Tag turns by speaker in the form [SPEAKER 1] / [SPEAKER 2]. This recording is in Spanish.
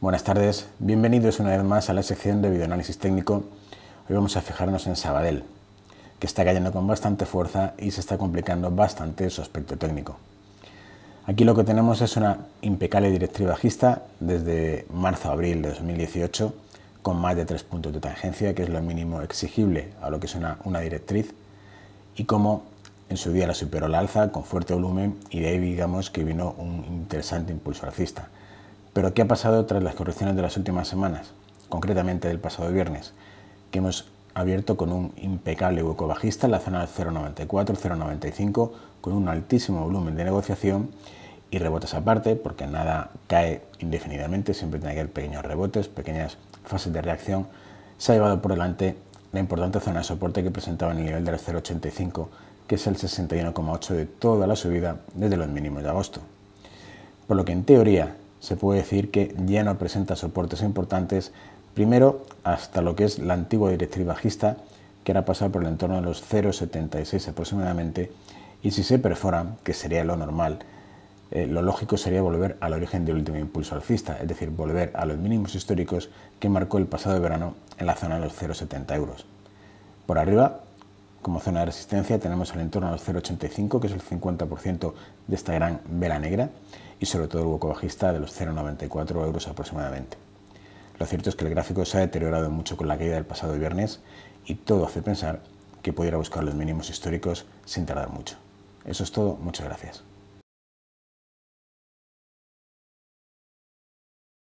[SPEAKER 1] Buenas tardes, bienvenidos una vez más a la sección de videoanálisis técnico. Hoy vamos a fijarnos en Sabadell, que está cayendo con bastante fuerza y se está complicando bastante su aspecto técnico. Aquí lo que tenemos es una impecable directriz bajista desde marzo-abril a de 2018 con más de 3 puntos de tangencia, que es lo mínimo exigible a lo que es una, una directriz, y como en su día la superó la alza con fuerte volumen y de ahí digamos que vino un interesante impulso alcista. Pero ¿qué ha pasado tras las correcciones de las últimas semanas, concretamente del pasado viernes, que hemos abierto con un impecable hueco bajista en la zona del 0,94-0,95 con un altísimo volumen de negociación y rebotes aparte, porque nada cae indefinidamente, siempre tiene que haber pequeños rebotes, pequeñas fases de reacción, se ha llevado por delante la importante zona de soporte que presentaba en el nivel del 0,85, que es el 61,8 de toda la subida desde los mínimos de agosto. Por lo que en teoría se puede decir que ya no presenta soportes importantes, primero hasta lo que es la antigua directriz bajista, que era pasar por el entorno de los 0,76 aproximadamente, y si se perforan, que sería lo normal, eh, lo lógico sería volver al origen del último impulso alcista, es decir, volver a los mínimos históricos que marcó el pasado verano en la zona de los 0,70 euros. Por arriba como zona de resistencia tenemos el entorno los 0,85, que es el 50% de esta gran vela negra, y sobre todo el hueco bajista de los 0,94 euros aproximadamente. Lo cierto es que el gráfico se ha deteriorado mucho con la caída del pasado viernes y todo hace pensar que pudiera buscar los mínimos históricos sin tardar mucho. Eso es todo, muchas gracias.